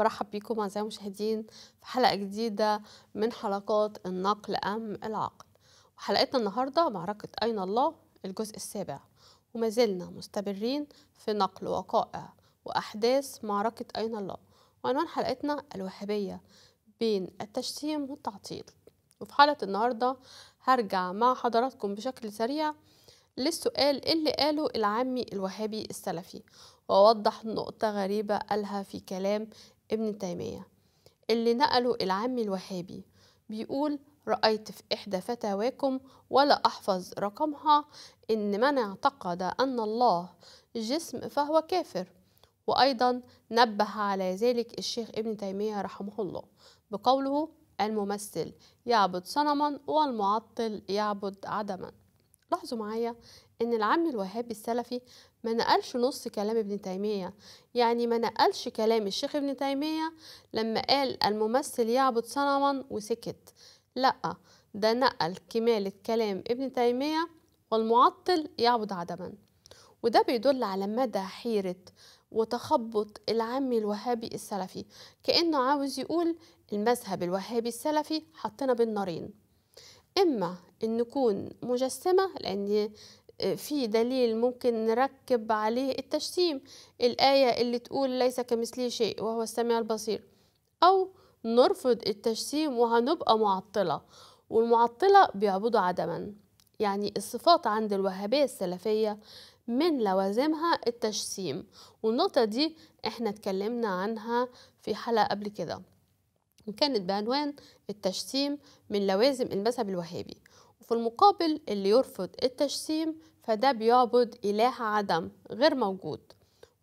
برحب بكم أعزائي المشاهدين في حلقة جديدة من حلقات النقل أم العقل وحلقتنا النهاردة معركة أين الله الجزء السابع وما زلنا مستمرين في نقل وقائع وأحداث معركة أين الله وعنوان حلقتنا الوهابية بين التشتيم والتعطيل وفي حلقة النهاردة هرجع مع حضراتكم بشكل سريع للسؤال اللي قاله العامي الوهابي السلفي ووضح نقطة غريبة قالها في كلام ابن تيمية اللي نقله العم الوهابي بيقول رأيت في إحدى فتاواكم ولا أحفظ رقمها إن من اعتقد أن الله جسم فهو كافر وأيضا نبه على ذلك الشيخ ابن تيمية رحمه الله بقوله الممثل يعبد صنما والمعطل يعبد عدما لاحظوا معايا ان العم الوهابي السلفي ما نقلش نص كلام ابن تيميه يعني ما نقلش كلام الشيخ ابن تيميه لما قال الممثل يعبد صنما وسكت لا ده نقل كماله كلام ابن تيميه والمعطل يعبد عدما وده بيدل على مدى حيره وتخبط العم الوهابي السلفي كانه عاوز يقول المذهب الوهابي السلفي حطنا بين نارين اما ان نكون مجسمه لان في دليل ممكن نركب عليه التشتيم الآية اللي تقول ليس كمثله شيء وهو السميع البصير أو نرفض التشتيم وهنبقى معطلة والمعطلة بيعبدوا عدما يعني الصفات عند الوهابية السلفية من لوازمها التشتيم والنقطة دي احنا اتكلمنا عنها في حلقة قبل كده وكانت بعنوان التشتيم من لوازم المذهب الوهابي في المقابل اللي يرفض التجسيم فده بيعبد إله عدم غير موجود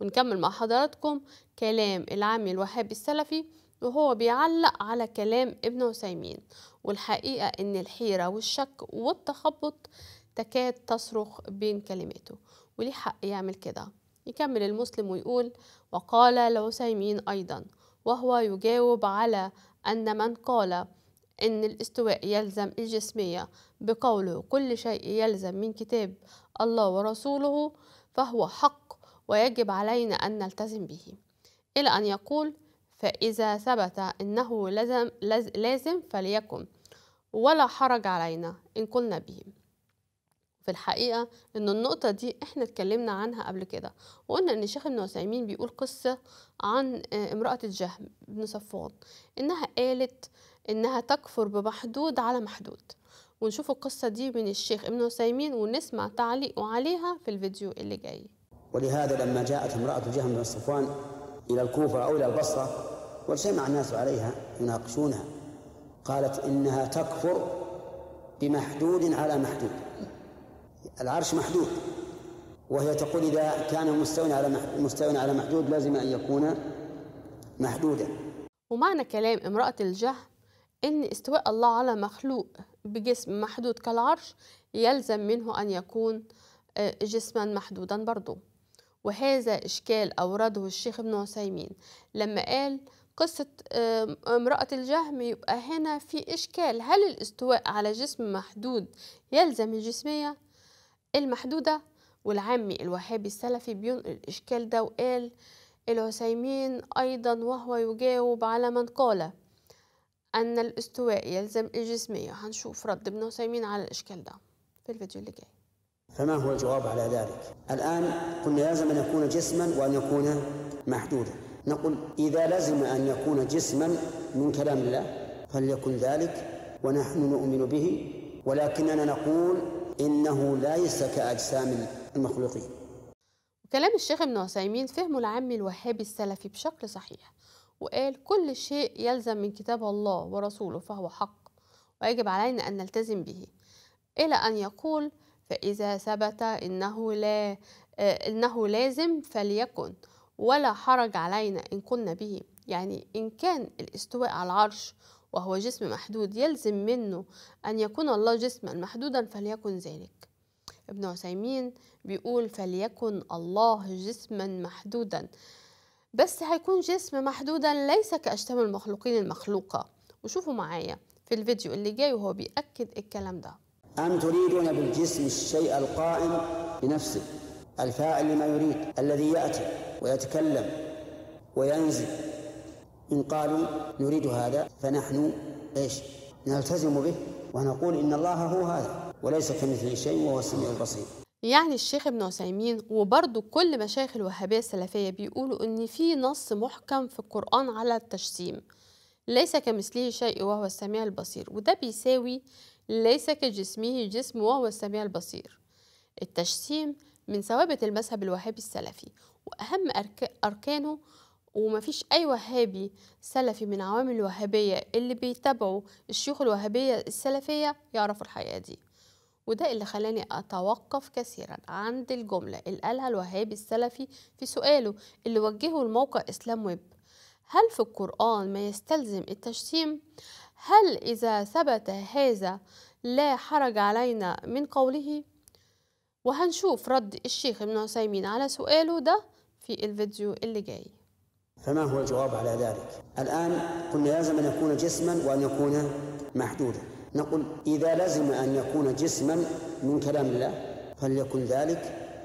ونكمل مع حضراتكم كلام العامي الوهابي السلفي وهو بيعلق على كلام ابن عثيمين والحقيقة إن الحيرة والشك والتخبط تكاد تصرخ بين كلماته وليه حق يعمل كده يكمل المسلم ويقول وقال العثيمين أيضا وهو يجاوب على أن من قال أن الاستواء يلزم الجسمية بقوله كل شيء يلزم من كتاب الله ورسوله فهو حق ويجب علينا أن نلتزم به إلى أن يقول فإذا ثبت أنه لازم, لازم فليكن ولا حرج علينا إن قلنا به في الحقيقة إن النقطة دي إحنا اتكلمنا عنها قبل كده وقلنا إن الشيخ ابن عثيمين بيقول قصة عن آه، امرأة الجهم بن صفوان إنها قالت انها تكفر بمحدود على محدود ونشوف القصة دي من الشيخ ابن عثيمين ونسمع تعليقه عليها في الفيديو اللي جاي ولهذا لما جاءت امرأة جهم بن صفوان إلى الكوفة أو إلى البصرة واجتمع الناس عليها يناقشونها قالت إنها تكفر بمحدود على محدود العرش محدود وهي تقول إذا كان مستوى على مستوى على محدود لازم أن يكون محدودا ومعنى كلام امرأة الجهم أن استواء الله على مخلوق بجسم محدود كالعرش يلزم منه أن يكون آه، جسما محدودا برضه وهذا إشكال أورده الشيخ ابن عثيمين لما قال قصة آه، امرأة الجهم يبقى هنا في إشكال هل الاستواء على جسم محدود يلزم الجسمية المحدودة والعامي الوهابي السلفي بينقل الإشكال ده وقال العثيمين أيضا وهو يجاوب على من قال أن الاستواء يلزم الجسمية هنشوف رد ابن عثيمين على الإشكال ده في الفيديو اللي جاي فما هو الجواب على ذلك؟ الآن قلنا لازم أن يكون جسما وأن يكون محدودا نقول إذا لزم أن يكون جسما من كلام الله فليكن ذلك ونحن نؤمن به ولكننا نقول إنه ليس كأجسام المخلوقين كلام الشيخ ابن عثيمين فهمه العامي الوهابي السلفي بشكل صحيح وقال كل شيء يلزم من كتاب الله ورسوله فهو حق ويجب علينا أن نلتزم به إلى أن يقول فإذا ثبت إنه لا آه، إنه لازم فليكن ولا حرج علينا إن كنا به يعني إن كان الاستواء على العرش وهو جسم محدود يلزم منه أن يكون الله جسما محدودا فليكن ذلك ابن عثيمين بيقول فليكن الله جسما محدودا بس هيكون جسم محدودا ليس كأجسام المخلوقين المخلوقة وشوفوا معايا في الفيديو اللي جاي وهو بيأكد الكلام ده أم تريدون بالجسم الشيء القائم بنفسه الفاعل لما يريد الذي يأتي ويتكلم وينزل إن قالوا نريد هذا فنحن إيش نلتزم به ونقول إن الله هو هذا وليس كمثله شيء وهو السميع البصير يعني الشيخ ابن عثيمين وبرضه كل مشايخ الوهابية السلفية بيقولوا إن في نص محكم في القرآن على التجسيم ليس كمثله شيء وهو السميع البصير وده بيساوي ليس كجسمه جسم وهو السميع البصير التجسيم من ثوابت المذهب الوهابي السلفي وأهم أركانه ومفيش أي وهابي سلفي من عوام الوهابية اللي بيتابعوا الشيوخ الوهابية السلفية يعرفوا الحقيقة دي وده اللي خلاني أتوقف كثيرا عند الجملة اللي قالها الوهابي السلفي في سؤاله اللي وجهه لموقع إسلام ويب هل في القرآن ما يستلزم التشتيم؟ هل إذا ثبت هذا لا حرج علينا من قوله؟ وهنشوف رد الشيخ ابن عثيمين على سؤاله ده في الفيديو اللي جاي فما هو الجواب على ذلك؟ الآن قلنا لازم أن يكون جسما وأن يكون محدودا نقول إذا لزم أن يكون جسما من كلام الله فليكن ذلك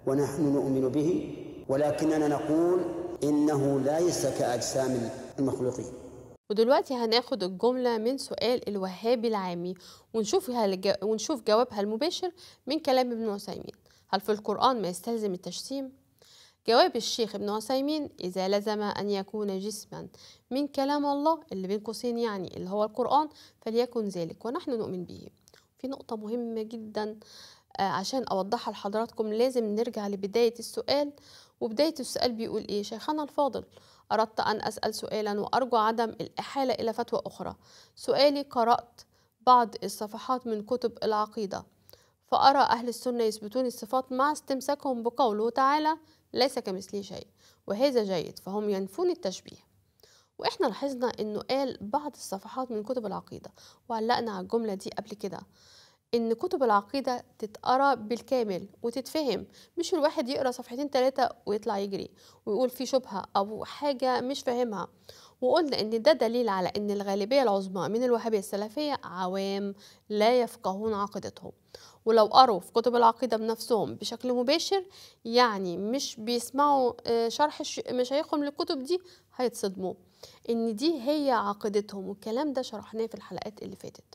ونحن نؤمن به ولكننا نقول إنه ليس كأجسام المخلوقين ودلوقتي هناخد الجملة من سؤال الوهابي العامي ونشوف, ونشوف جوابها المباشر من كلام ابن عثيمين هل في القرآن ما يستلزم التجسيم؟ جواب الشيخ ابن عثيمين إذا لزم أن يكون جسما من كلام الله اللي بين قوسين يعني اللي هو القرآن فليكن ذلك ونحن نؤمن به في نقطة مهمة جدا آه، عشان أوضحها لحضراتكم لازم نرجع لبداية السؤال وبداية السؤال بيقول إيه شيخنا الفاضل أردت أن أسأل سؤالا وأرجو عدم الإحالة إلى فتوى أخرى سؤالي قرأت بعض الصفحات من كتب العقيدة فأرى أهل السنة يثبتون الصفات مع استمساكهم بقوله تعالى ليس كمثله شيء وهذا جيد فهم ينفون التشبيه واحنا لاحظنا انه قال بعض الصفحات من كتب العقيده وعلقنا على الجمله دي قبل كده ان كتب العقيده تتقرا بالكامل وتتفهم مش الواحد يقرا صفحتين ثلاثه ويطلع يجري ويقول في شبهه او حاجه مش فاهمها وقلنا ان ده دليل على ان الغالبية العظمى من الوهابية السلفية عوام لا يفقهون عقيدتهم ولو قروا في كتب العقيدة بنفسهم بشكل مباشر يعني مش بيسمعوا آه، شرح مشايخهم للكتب دي هيتصدموا ان دي هي عقيدتهم والكلام ده شرحناه في الحلقات اللي فاتت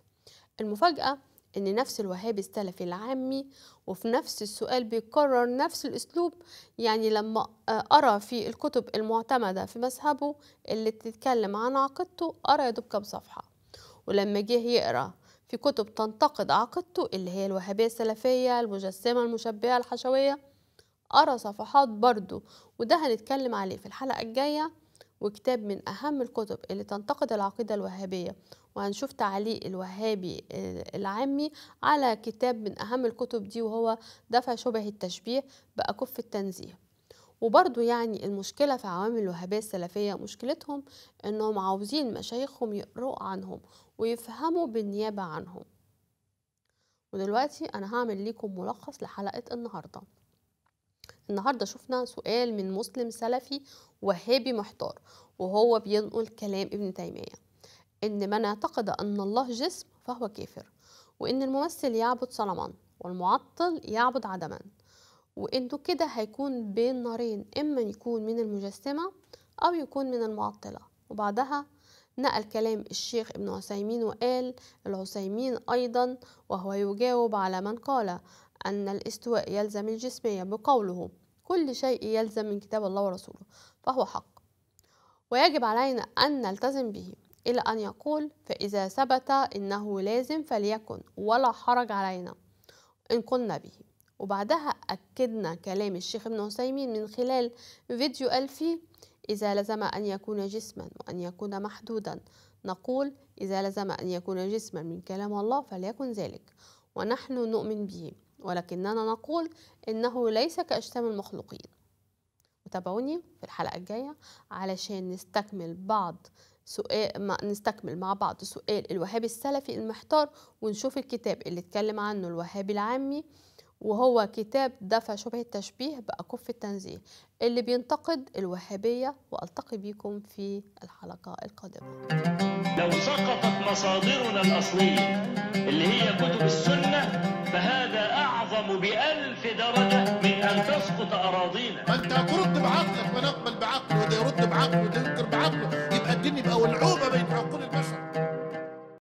المفاجأة ان نفس الوهابي السلفي العامي وفي نفس السؤال بيكرر نفس الاسلوب يعني لما آه، ارى في الكتب المعتمده في مذهبه اللي بتتكلم عن عقيدته ارى يا دوب صفحه ولما جه يقرا في كتب تنتقد عقيدته اللي هي الوهابيه السلفيه المجسمه المشبهه الحشويه ارى صفحات برضه وده هنتكلم عليه في الحلقه الجايه وكتاب من أهم الكتب اللي تنتقد العقيدة الوهابية وهنشوف تعليق الوهابي العامي على كتاب من أهم الكتب دي وهو دفع شبه التشبيه بأكف التنزيه وبرضو يعني المشكلة في عوامل الوهابية السلفية مشكلتهم إنهم عاوزين مشايخهم يقرأوا عنهم ويفهموا بالنيابة عنهم ودلوقتي أنا هعمل لكم ملخص لحلقة النهاردة النهارده شفنا سؤال من مسلم سلفي وهابي محتار وهو بينقل كلام ابن تيميه ان من اعتقد ان الله جسم فهو كافر وان الممثل يعبد صنما والمعطل يعبد عدما وانه كده هيكون بين نارين اما يكون من المجسمه او يكون من المعطله وبعدها نقل كلام الشيخ ابن عثيمين وقال العثيمين أيضا وهو يجاوب على من قال أن الاستواء يلزم الجسمية بقوله كل شيء يلزم من كتاب الله ورسوله فهو حق ويجب علينا أن نلتزم به إلى أن يقول فإذا ثبت إنه لازم فليكن ولا حرج علينا إن قلنا به وبعدها أكدنا كلام الشيخ ابن عثيمين من خلال فيديو قال فيه إذا لزم أن يكون جسما وأن يكون محدودا نقول إذا لزم أن يكون جسما من كلام الله فليكن ذلك ونحن نؤمن به ولكننا نقول إنه ليس كأجسام المخلوقين وتابعوني في الحلقة الجاية علشان نستكمل بعض سؤال ما نستكمل مع بعض سؤال الوهابي السلفي المحتار ونشوف الكتاب اللي اتكلم عنه الوهابي العامي وهو كتاب دفع شبه التشبيه بأكف التنزيه اللي بينتقد الوهابية وألتقي بكم في الحلقة القادمة لو سقطت مصادرنا الأصلية اللي هي كتب السنة فهذا أعظم بألف درجة من أن تسقط أراضينا أنت هترد بعقلك ونقبل بعقله وده يرد بعقله وده ينكر بعقله يبقى الدين يبقى ولعوبة بين حقوق